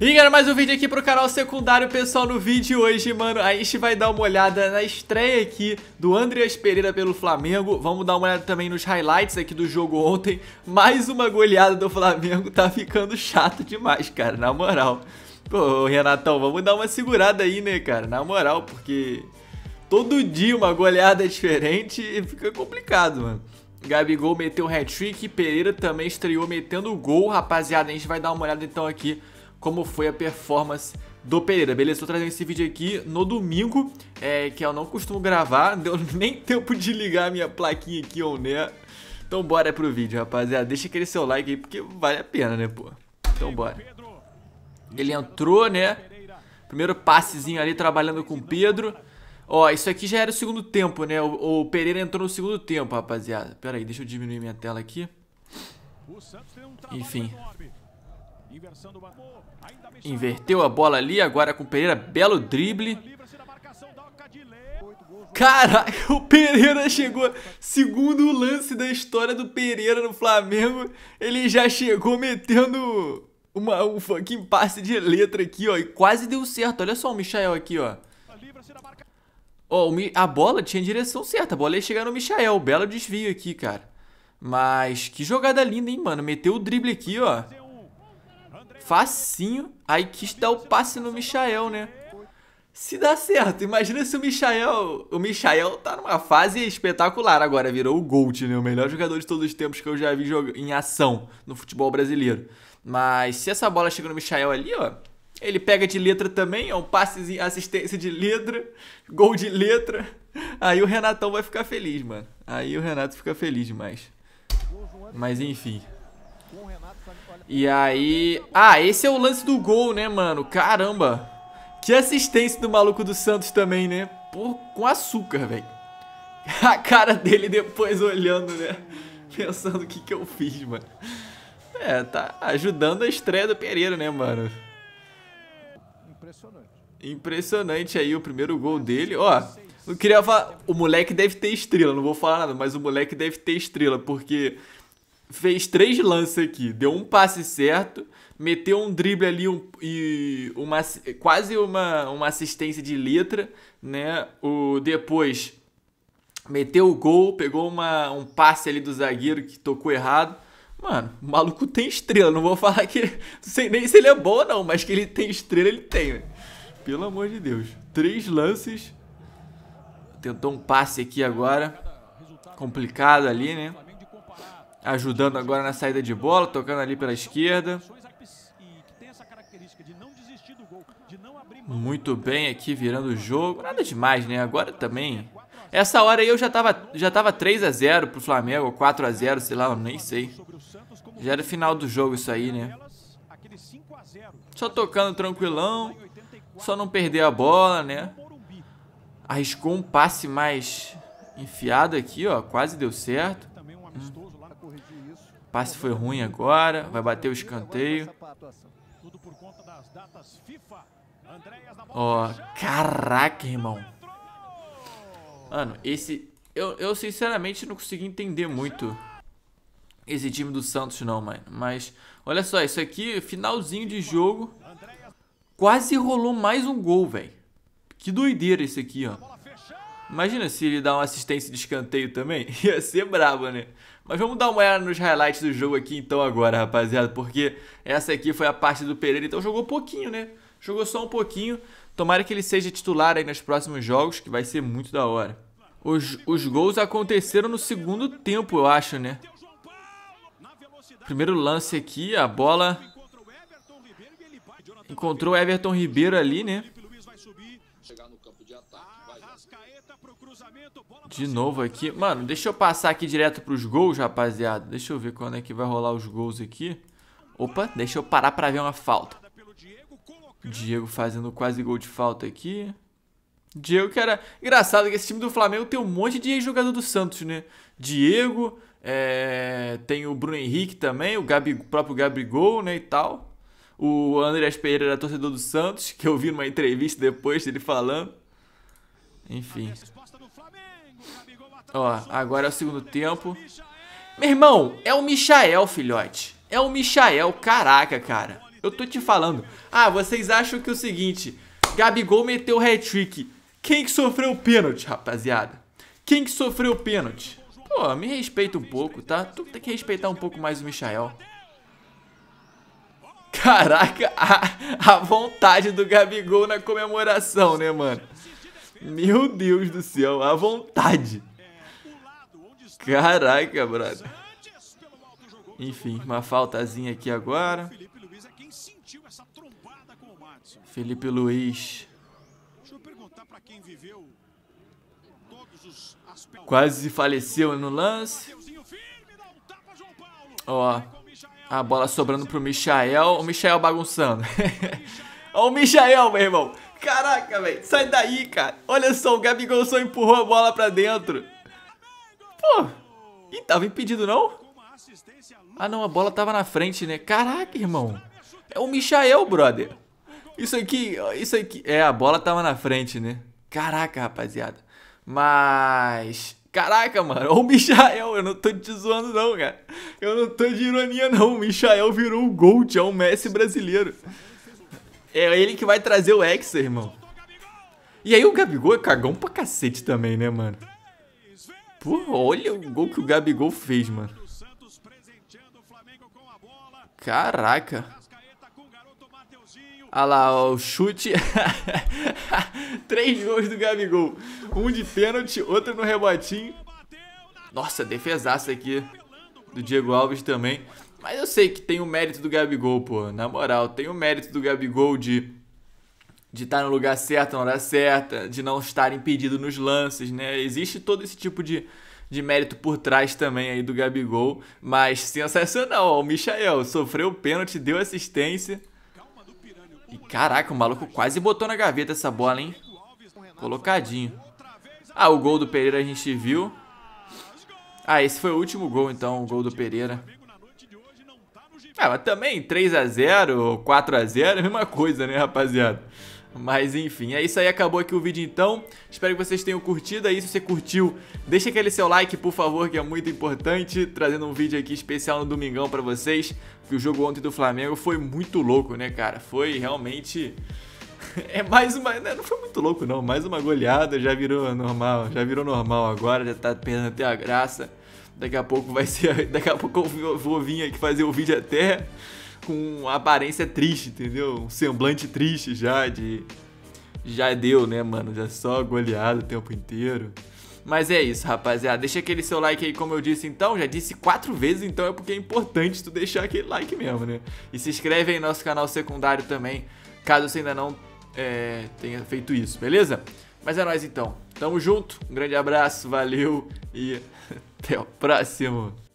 E galera, mais um vídeo aqui pro canal secundário, pessoal, no vídeo de hoje, mano, a gente vai dar uma olhada na estreia aqui do Andreas Pereira pelo Flamengo, vamos dar uma olhada também nos highlights aqui do jogo ontem, mais uma goleada do Flamengo, tá ficando chato demais, cara, na moral. Pô, Renatão, vamos dar uma segurada aí, né, cara, na moral, porque todo dia uma goleada é diferente e fica complicado, mano. Gabigol meteu um hat-trick, Pereira também estreou metendo gol, rapaziada, a gente vai dar uma olhada então aqui como foi a performance do Pereira, beleza? Estou trazendo esse vídeo aqui no domingo, é, que eu não costumo gravar, deu nem tempo de ligar minha plaquinha aqui, ou né? Então bora pro vídeo, rapaziada. Deixa aquele seu like aí, porque vale a pena, né, pô? Então bora. Ele entrou, né? Primeiro passezinho ali, trabalhando com o Pedro. Ó, isso aqui já era o segundo tempo, né? O, o Pereira entrou no segundo tempo, rapaziada. Pera aí, deixa eu diminuir minha tela aqui. Enfim. Inverteu a bola ali, agora com o Pereira, belo drible. Caraca, o Pereira chegou. Segundo lance da história do Pereira no Flamengo, ele já chegou metendo uma, um fucking passe de letra aqui, ó. E quase deu certo. Olha só o Michael aqui, ó. Ó, a bola tinha direção certa. A bola ia chegar no Michael. Belo desvio aqui, cara. Mas que jogada linda, hein, mano. Meteu o drible aqui, ó facinho. Aí quis dar o passe no Michael, né? Se dá certo, imagina se o Michael. O Michael tá numa fase espetacular agora, virou o Gold, né? O melhor jogador de todos os tempos que eu já vi em ação no futebol brasileiro. Mas se essa bola chega no Michael ali, ó, ele pega de letra também, é um passezinho, assistência de letra, gol de letra. Aí o Renatão vai ficar feliz, mano. Aí o Renato fica feliz demais. Mas enfim. E aí... Ah, esse é o lance do gol, né, mano? Caramba! Que assistência do maluco do Santos também, né? Pô, com açúcar, velho. A cara dele depois olhando, né? Pensando o que, que eu fiz, mano. É, tá ajudando a estreia do Pereira, né, mano? Impressionante. Impressionante aí o primeiro gol dele. Ó, não queria falar... O moleque deve ter estrela, não vou falar nada, mas o moleque deve ter estrela, porque fez três lances aqui. Deu um passe certo, meteu um drible ali um, e uma, quase uma, uma assistência de letra, né? O, depois meteu o gol, pegou uma, um passe ali do zagueiro que tocou errado. Mano, o maluco tem estrela. Não vou falar que. Sei nem se ele é bom, não, mas que ele tem estrela, ele tem, né? Pelo amor de Deus. Três lances. Tentou um passe aqui agora. Complicado ali, né? ajudando agora na saída de bola, tocando ali pela esquerda. Muito bem aqui, virando o jogo. Nada demais, né? Agora também. Essa hora aí eu já tava, já tava 3 a 0 pro Flamengo, 4 a 0 sei lá, eu nem sei. Já era final do jogo isso aí, né? Só tocando tranquilão, só não perder a bola, né? Arriscou um passe mais enfiado aqui, ó, quase deu certo. Passe foi ruim agora, vai bater o escanteio. Ó, oh, caraca, irmão. Mano, esse... Eu, eu sinceramente não consegui entender muito esse time do Santos não, mano. Mas olha só, isso aqui, finalzinho de jogo. Quase rolou mais um gol, velho. Que doideira esse aqui, ó. Imagina se ele dá uma assistência de escanteio também. Ia ser brabo, né? Mas vamos dar uma olhada nos highlights do jogo aqui então agora, rapaziada. Porque essa aqui foi a parte do Pereira. Então jogou pouquinho, né? Jogou só um pouquinho. Tomara que ele seja titular aí nos próximos jogos, que vai ser muito da hora. Os, os gols aconteceram no segundo tempo, eu acho, né? Primeiro lance aqui, a bola... Encontrou o Everton Ribeiro ali, né? De novo aqui. Mano, deixa eu passar aqui direto pros gols, rapaziada. Deixa eu ver quando é que vai rolar os gols aqui. Opa, deixa eu parar pra ver uma falta. Diego fazendo quase gol de falta aqui. Diego que era... Engraçado que esse time do Flamengo tem um monte de jogador do Santos, né? Diego, é... tem o Bruno Henrique também, o, Gabi... o próprio Gabigol, né, e tal. O André Pereira era torcedor do Santos, que eu vi numa entrevista depois dele falando. Enfim. Ó, agora é o segundo tempo. Meu irmão, é o Michael, filhote. É o Michael, caraca, cara. Eu tô te falando. Ah, vocês acham que é o seguinte, Gabigol meteu hat-trick. Quem que sofreu o pênalti, rapaziada? Quem que sofreu o pênalti? Pô, me respeita um pouco, tá? Tu tem que respeitar um pouco mais o Michael. Caraca, a, a vontade do Gabigol na comemoração, né, mano? Meu Deus do céu, à vontade. Caraca, brother. Enfim, uma faltazinha aqui agora. Felipe Luiz. Quase faleceu no lance. Ó, a bola sobrando pro Michael. O Michael bagunçando. Ó o Michael, meu irmão. Caraca, velho. Sai daí, cara. Olha só, o Gabigol só empurrou a bola pra dentro. Pô. Ih, tava impedido, não? Ah, não. A bola tava na frente, né? Caraca, irmão. É o Michael, brother. Isso aqui, isso aqui. É, a bola tava na frente, né? Caraca, rapaziada. Mas... Caraca, mano, o Michael, eu não tô te zoando não, cara. Eu não tô de ironia não, o Michael virou o Gold, é o Messi brasileiro. É ele que vai trazer o Hexa, irmão. E aí o Gabigol é cagão pra cacete também, né, mano? Pô, olha o gol que o Gabigol fez, mano. Caraca. Olha ah lá, ó, o chute. Três gols do Gabigol. Um de pênalti, outro no rebotinho. Nossa, defesaça aqui do Diego Alves também. Mas eu sei que tem o mérito do Gabigol, pô. Na moral, tem o mérito do Gabigol de de estar tá no lugar certo na hora certa, de não estar impedido nos lances, né? Existe todo esse tipo de, de mérito por trás também aí do Gabigol, mas sensacional, o Michael sofreu o pênalti, deu assistência. E caraca, o maluco quase botou na gaveta essa bola, hein? Colocadinho. Ah, o gol do Pereira a gente viu. Ah, esse foi o último gol, então, o gol do Pereira. Ah, mas também 3x0, 4x0 é a mesma coisa, né, rapaziada? Mas enfim, é isso aí, acabou aqui o vídeo então. Espero que vocês tenham curtido aí. Se você curtiu, deixa aquele seu like, por favor, que é muito importante. Trazendo um vídeo aqui especial no domingão pra vocês. Que o jogo ontem do Flamengo foi muito louco, né, cara? Foi realmente é mais uma. Né, não foi muito louco, não. Mais uma goleada, já virou normal. Já virou normal agora, já tá perdendo até a graça. Daqui a pouco vai ser. Daqui a pouco eu vou vir aqui fazer o vídeo até com aparência triste, entendeu? Um semblante triste já de. Já deu, né, mano? Já só goleado o tempo inteiro. Mas é isso, rapaziada. Deixa aquele seu like aí, como eu disse então. Já disse quatro vezes, então é porque é importante tu deixar aquele like mesmo, né? E se inscreve aí no nosso canal secundário também, caso você ainda não é, tenha feito isso, beleza? Mas é nóis então. Tamo junto, um grande abraço, valeu e até o próximo.